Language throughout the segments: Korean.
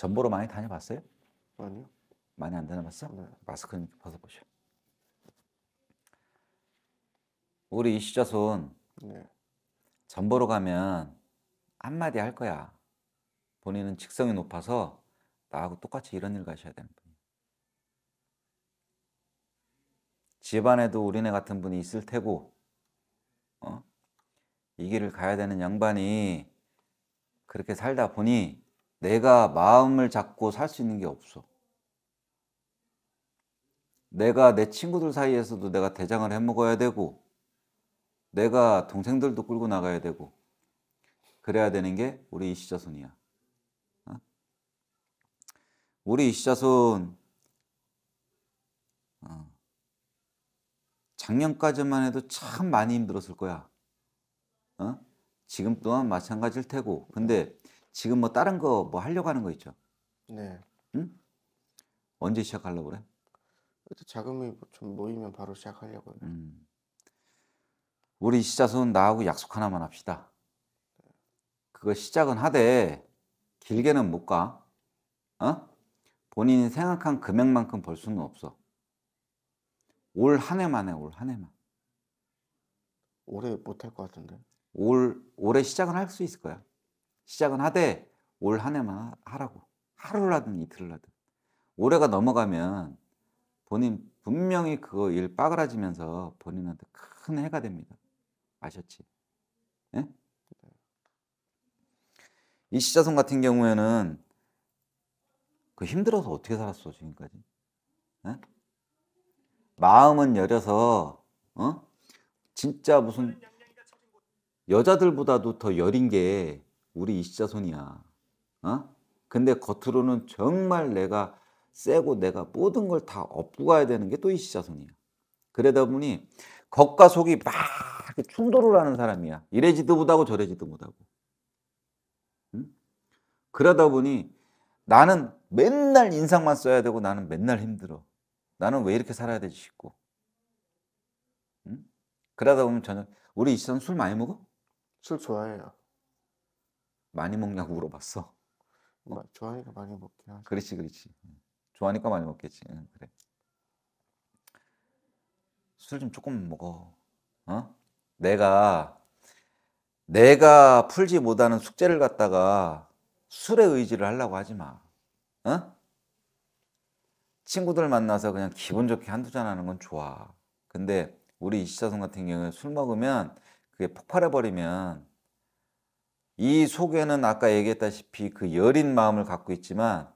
전보로 많이 다녀봤어요? 아니요. 많이 안 다녀봤어? 네. 마스크는 벗어보셔. 우리 이시자손 네. 전보로 가면 한마디 할 거야. 본인은 직성이 높아서 나하고 똑같이 이런 일 가셔야 되는 분 집안에도 우리네 같은 분이 있을 테고, 어? 이 길을 가야 되는 양반이 그렇게 살다 보니 내가 마음을 잡고 살 수 있는 게 없어. 내가 내 친구들 사이에서도 내가 대장을 해먹어야 되고, 내가 동생들도 끌고 나가야 되고, 그래야 되는 게 우리 이시자손이야. 어? 우리 이시자손, 어. 작년까지만 해도 참 많이 힘들었을 거야. 어? 지금 또한 마찬가지일 테고. 근데 지금 뭐 다른 거 뭐 하려고 하는 거 있죠? 네. 응? 언제 시작하려고 그래? 일단 자금이 좀 모이면 바로 시작하려고 음. 우리 시자손 나하고 약속 하나만 합시다. 그거 시작은 하되 길게는 못 가. 어? 본인이 생각한 금액만큼 벌 수는 없어. 올 한 해만 해, 올 한 해만. 올해 못 할 것 같은데. 올 올해 시작은 할 수 있을 거야. 시작은 하되 올 한 해만 하라고. 하루를 하든 이틀을 하든. 올해가 넘어가면 본인 분명히 그거 일 빠그라지면서 본인한테 큰 해가 됩니다. 아셨지? 예? 이 시자손 같은 경우에는 그 힘들어서 어떻게 살았어 지금까지? 예? 마음은 여려서 어? 진짜 무슨 여자들보다도 더 여린 게 우리 이씨자손이야. 어? 근데 겉으로는 정말 내가 세고 내가 모든 걸 다 업고 가야 되는 게 또 이씨자손이야. 그러다 보니 겉과 속이 막 충돌을 하는 사람이야. 이래지도 못하고 저래지도 못하고. 응? 그러다 보니 나는 맨날 인상만 써야 되고 나는 맨날 힘들어. 나는 왜 이렇게 살아야 되지 싶고. 응? 그러다 보면 저녁 우리 이씨는 술 많이 먹어? 술 좋아해요. 많이 먹냐고 물어봤어. 어. 좋아하니까 많이 먹긴 하지. 그렇지, 그렇지. 좋아하니까 많이 먹겠지. 응, 그래. 술 좀 조금 먹어. 어? 내가 내가 풀지 못하는 숙제를 갖다가 술에 의지를 하려고 하지 마. 어? 친구들 만나서 그냥 기분 좋게 한두 잔 하는 건 좋아. 근데 우리 이시자손 같은 경우에 술 먹으면 그게 폭발해버리면 이 속에는 아까 얘기했다시피 그 여린 마음을 갖고 있지만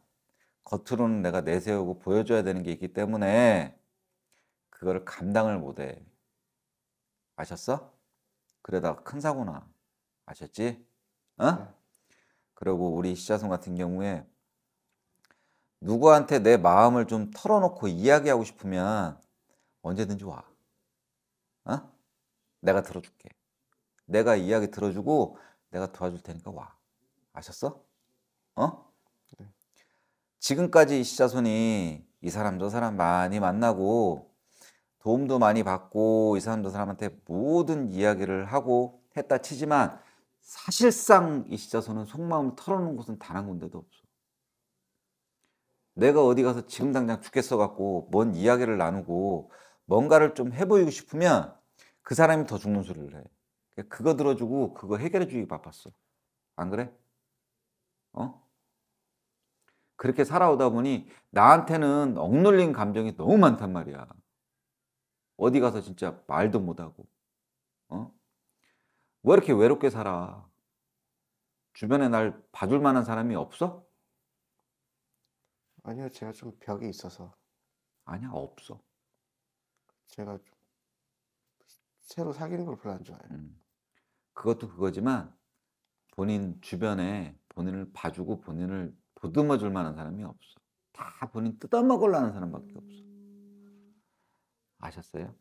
겉으로는 내가 내세우고 보여줘야 되는 게 있기 때문에 그거를 감당을 못해. 아셨어? 그러다가 큰 사고나. 아셨지? 어? 네. 그리고 우리 시자손 같은 경우에 누구한테 내 마음을 좀 털어놓고 이야기하고 싶으면 언제든지 와. 어? 내가 들어줄게. 내가 이야기 들어주고 내가 도와줄 테니까 와. 아셨어? 어? 네. 지금까지 시자손이 이 사람 저 사람 많이 만나고 도움도 많이 받고 이 사람 저 사람한테 모든 이야기를 하고 했다 치지만 사실상 이 시자손은 속마음을 털어놓은 곳은 단 한 군데도 없어. 내가 어디 가서 지금 당장 죽겠어 갖고 뭔 이야기를 나누고 뭔가를 좀 해보이고 싶으면 그 사람이 더 죽는 소리를 해. 그거 들어주고 그거 해결해주기 바빴어. 안 그래? 어? 그렇게 살아오다 보니 나한테는 억눌린 감정이 너무 많단 말이야. 어디 가서 진짜 말도 못하고. 어? 왜 이렇게 외롭게 살아? 주변에 날 봐줄 만한 사람이 없어? 아니요, 제가 좀 벽이 있어서. 아니야, 없어. 제가 새로 사귀는 걸 별로 안 좋아해요. 음. 그것도 그거지만 본인 주변에 본인을 봐주고 본인을 보듬어 줄 만한 사람이 없어. 다 본인 뜯어먹으려는 사람밖에 없어. 아셨어요?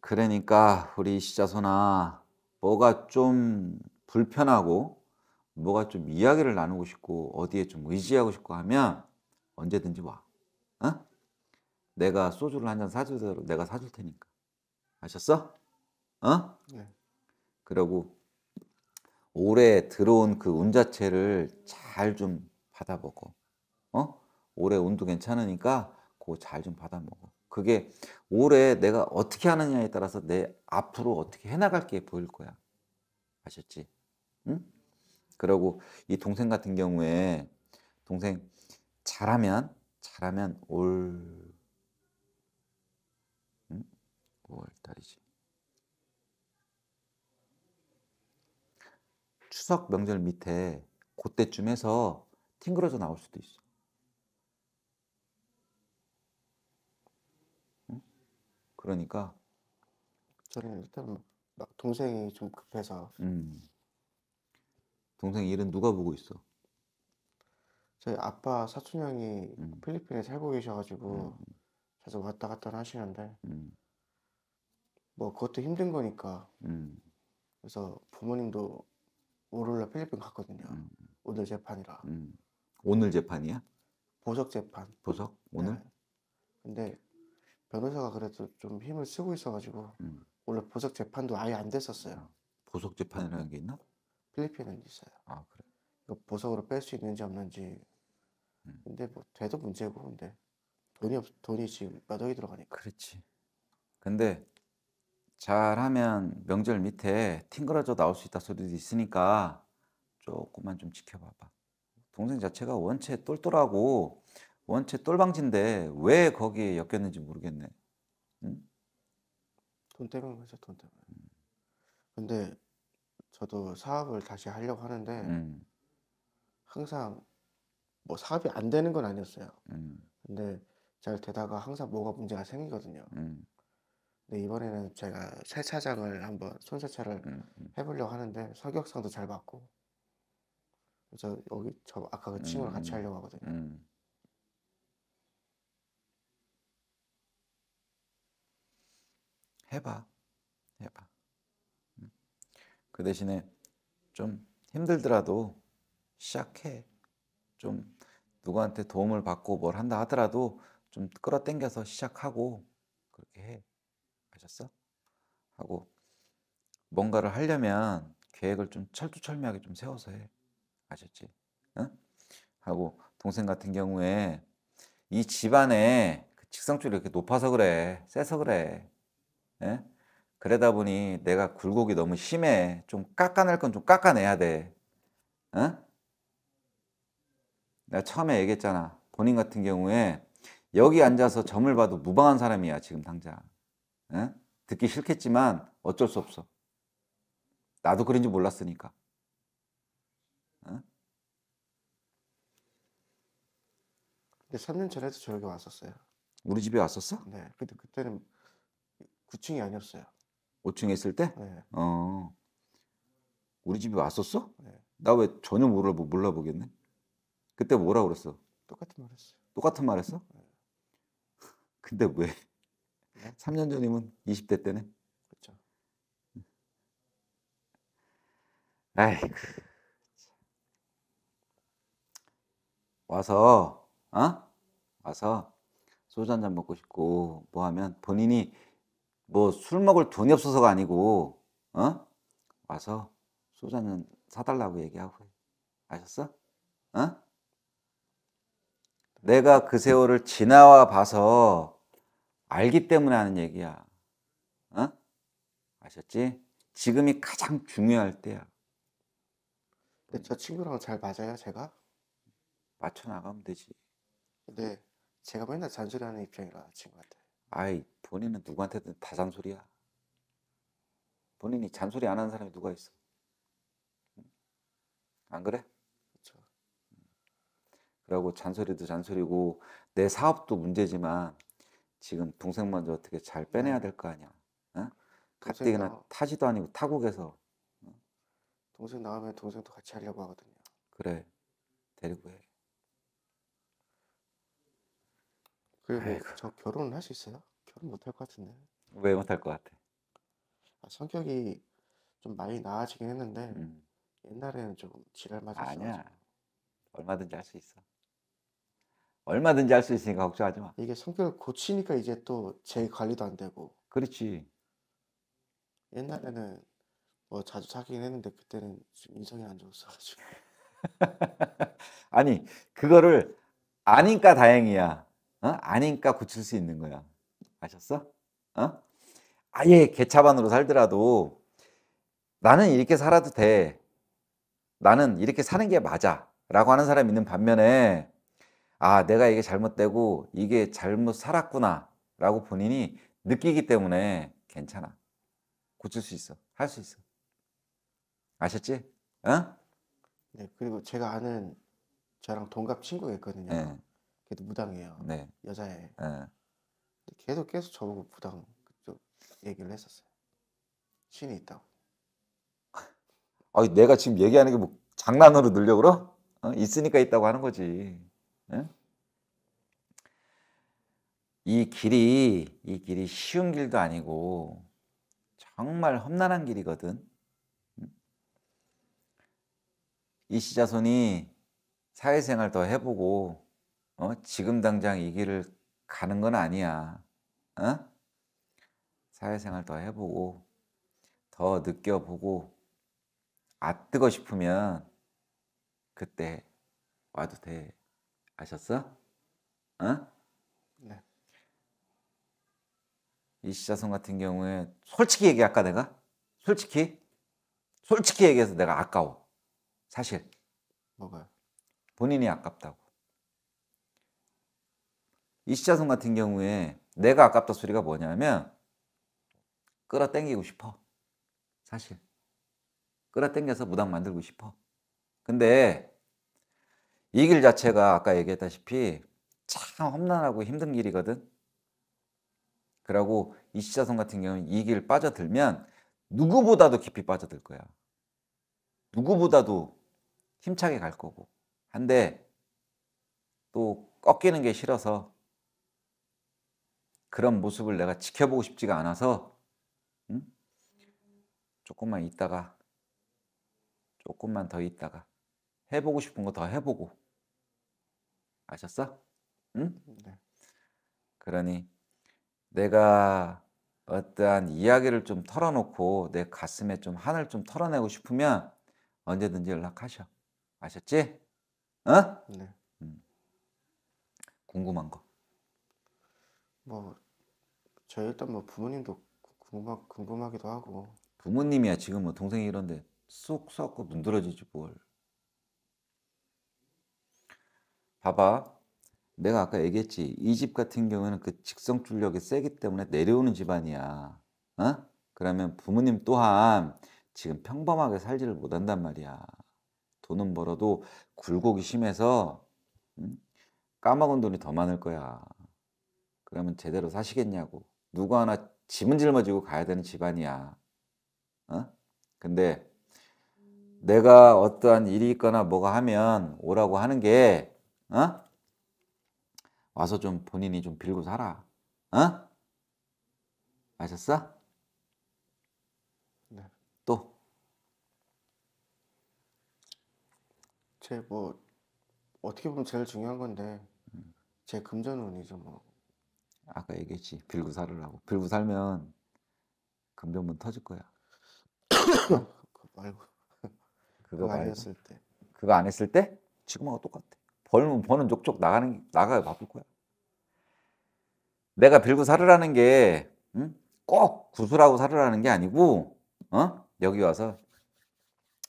그러니까 우리 시자손아 뭐가 좀 불편하고 뭐가 좀 이야기를 나누고 싶고 어디에 좀 의지하고 싶고 하면 언제든지 와. 어? 내가 소주를 한 잔 사주더라도 내가 사줄 테니까. 아셨어? 어? 네. 그러고 올해 들어온 그 운 자체를 잘 좀 받아보고, 어? 올해 운도 괜찮으니까 그거 잘 좀 받아먹어. 그게 올해 내가 어떻게 하느냐에 따라서 내 앞으로 어떻게 해나갈 게 보일 거야. 아셨지? 응? 그러고 이 동생 같은 경우에 동생 잘하면 잘하면 올 5월달이지. 추석 명절 밑에 그때쯤에서 팅그러져 나올 수도 있어. 응? 그러니까 저는 일단 막 동생이 좀 급해서 음. 동생 일은 누가 보고 있어? 저희 아빠 사촌 형이 음. 필리핀에 살고 계셔가지고 음. 계속 왔다 갔다 하시는데 음. 뭐 그것도 힘든 거니까. 음. 그래서 부모님도 월요일날 필리핀 갔거든요. 음. 오늘 재판이라. 음. 오늘 재판이야? 보석 재판. 보석? 오늘? 네. 근데 변호사가 그래도 좀 힘을 쓰고 있어가지고 음. 원래 보석 재판도 아예 안 됐었어요. 아, 보석 재판이라는 게 있나? 필리핀에는 있어요. 아 그래. 이거 보석으로 뺄 수 있는지 없는지. 음. 근데 뭐 돼도 문제고 근데 돈이 없 돈이 지금 마더이 들어가니까. 그렇지. 근데 잘하면 명절 밑에 팅그러져 나올 수 있다 소리도 있으니까 조금만 좀 지켜봐봐. 동생 자체가 원체 똘똘하고 원체 똘방진데 왜 거기에 엮였는지 모르겠네. 응? 돈 때문에 그죠돈 때문에. 음. 근데 저도 사업을 다시 하려고 하는데 음. 항상 뭐 사업이 안 되는 건 아니었어요. 음. 근데 잘 되다가 항상 뭐가 문제가 생기거든요. 음. 근 이번에는 제가 세차장을 한번 손세차를 음, 음. 해보려고 하는데 서격상도 잘 받고 그 여기 저 아까 그 친구랑 같이 음, 하려고 하거든요. 음. 해봐, 해봐. 음. 그 대신에 좀 힘들더라도 시작해. 좀 누구한테 도움을 받고 뭘 한다 하더라도 좀 끌어당겨서 시작하고 그렇게 해. 가졌어? 하고 뭔가를 하려면 계획을 좀 철두철미하게 좀 세워서 해. 아셨지? 응? 하고 동생 같은 경우에 이 집안에 그 직성줄이 이렇게 높아서 그래. 세서 그래. 예? 그러다 보니 내가 굴곡이 너무 심해. 좀 깎아낼 건 좀 깎아내야 돼. 응? 내가 처음에 얘기했잖아. 본인 같은 경우에 여기 앉아서 점을 봐도 무방한 사람이야, 지금 당장. 듣기 싫겠지만 어쩔 수 없어. 나도 그런지 몰랐으니까. 근데 3년 전에도 저에게 왔었어요. 우리 집에 왔었어? 네. 근데 그때는 9층이 아니었어요. 5층에 있을 때? 네. 어. 우리 집에 왔었어? 네. 나 왜 전혀 모르, 몰라보겠네? 그때 뭐라 그랬어? 똑같은 말했어 똑같은 말 했어? 네. 근데 왜? 3년 전이면 20대 때네. 그렇죠. 아이고. 와서, 어? 와서 소주 한 잔 먹고 싶고, 뭐 하면 본인이 뭐 술 먹을 돈이 없어서가 아니고, 어? 와서 소주 한 잔 사달라고 얘기하고. 아셨어? 어? 내가 그 세월을 지나와 봐서 알기 때문에 하는 얘기야. 어? 아셨지? 지금이 가장 중요할 때야. 근데 저 친구랑 잘 맞아요, 제가? 맞춰 나가면 되지. 근데 제가 맨날 잔소리하는 입장이라 친구한테. 아이, 본인은 누구한테든 다 잔소리야. 본인이 잔소리 안 하는 사람이 누가 있어? 안 그래? 그렇죠. 그리고 잔소리도 잔소리고 내 사업도 문제지만 지금 네. 어? 동생 먼저 어떻게 잘 빼내야 될 거 아니야. 가뜩이나 나 타지도 아니고 타국에서 어? 동생 나오면 동생도 같이 하려고 하거든요. 그래 데리고 해. 그리고저 뭐 결혼을 할수 있어요? 결혼 못 할 것 같은데. 왜 못할 것 같아? 아, 성격이 좀 많이 나아지긴 했는데 음. 옛날에는 조금 지랄 맞았어. 아니야. 얼마든지 할 수 있어. 얼마든지 할 수 있으니까 걱정하지 마. 이게 성격을 고치니까 이제 또 제 관리도 안 되고. 그렇지. 옛날에는 뭐 자주 사귀긴 했는데 그때는 인성이 안 좋았어가지고. 아니 그거를 아니까 다행이야. 어? 아니까 고칠 수 있는 거야. 아셨어? 어? 아예 개차반으로 살더라도 나는 이렇게 살아도 돼. 나는 이렇게 사는 게 맞아. 라고 하는 사람이 있는 반면에 아, 내가 이게 잘못되고 이게 잘못 살았구나 라고 본인이 느끼기 때문에 괜찮아. 고칠 수 있어. 할 수 있어. 아셨지? 어? 네, 그리고 제가 아는 저랑 동갑 친구가 있거든요. 네. 걔도 무당이에요. 네. 여자애. 네. 걔도 계속 저보고 무당 그쪽 얘기를 했었어요. 신이 있다고. 아니, 내가 지금 얘기하는 게 뭐 장난으로 늘려 그러? 어? 있으니까 있다고 하는 거지. 예? 이 길이 이 길이 쉬운 길도 아니고 정말 험난한 길이거든. 음? 이시자손이 사회생활 더 해보고 어? 지금 당장 이 길을 가는 건 아니야. 어? 사회생활 더 해보고 더 느껴보고 아 뜨거 싶으면 그때 와도 돼. 아셨어? 어? 네. 이 시자손 같은 경우에 솔직히 얘기할까 내가? 솔직히? 솔직히 얘기해서 내가 아까워. 사실. 뭐가요? 본인이 아깝다고. 이 시자손 같은 경우에 내가 아깝다 소리가 뭐냐면 끌어당기고 싶어. 사실. 끌어당겨서 무당 만들고 싶어. 근데 이길 자체가 아까 얘기했다시피 참 험난하고 힘든 길이거든. 그러고 이시자손 같은 경우는 이 길 빠져들면 누구보다도 깊이 빠져들 거야. 누구보다도 힘차게 갈 거고. 한데 또 꺾이는 게 싫어서 그런 모습을 내가 지켜보고 싶지가 않아서 응? 조금만 있다가 조금만 더 있다가 해보고 싶은 거 더 해보고 아셨어? 응? 네. 그러니 내가 어떠한 이야기를 좀 털어놓고 내 가슴에 좀 한을 좀 털어내고 싶으면 언제든지 연락하셔. 아셨지? 어? 네. 음. 궁금한 거. 뭐, 저 일단 뭐 부모님도 궁금하, 궁금하기도 하고. 부모님이야 지금 뭐 동생이 이런데 쏙 썩고 눈들어지지 뭘. 봐봐. 내가 아까 얘기했지. 이 집 같은 경우에는 그 직성 출력이 세기 때문에 내려오는 집안이야. 어? 그러면 부모님 또한 지금 평범하게 살지를 못한단 말이야. 돈은 벌어도 굴곡이 심해서 음? 까먹은 돈이 더 많을 거야. 그러면 제대로 사시겠냐고. 누구 하나 짐은 짊어지고 가야 되는 집안이야. 어? 근데 내가 어떠한 일이 있거나 뭐가 하면 오라고 하는 게 어? 와서 좀 본인이 좀 빌고 살아. 어? 아셨어? 네. 또? 제 뭐 어떻게 보면 제일 중요한 건데 음. 제 금전운이죠 뭐. 아까 얘기했지 빌고 살으라고. 빌고 살면 금전운 터질 거야. 그거 말고. 그거, 그거 안 했을 때. 그거 안 했을 때? 지금하고 똑같아. 벌면 버는 족족 나가는 나가요 바쁠 거야. 내가 빌고 살으라는 게 꼭 구슬하고 살으라는 게 아니고 어? 여기 와서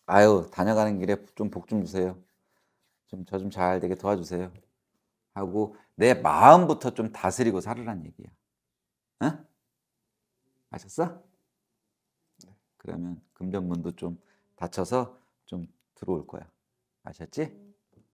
아유 다녀가는 길에 좀 복 좀 주세요. 좀 저 좀 잘 되게 도와주세요. 하고 내 마음부터 좀 다스리고 살으란 얘기야. 응? 아셨어? 네. 그러면 금전문도 좀 닫혀서 좀 들어올 거야. 아셨지?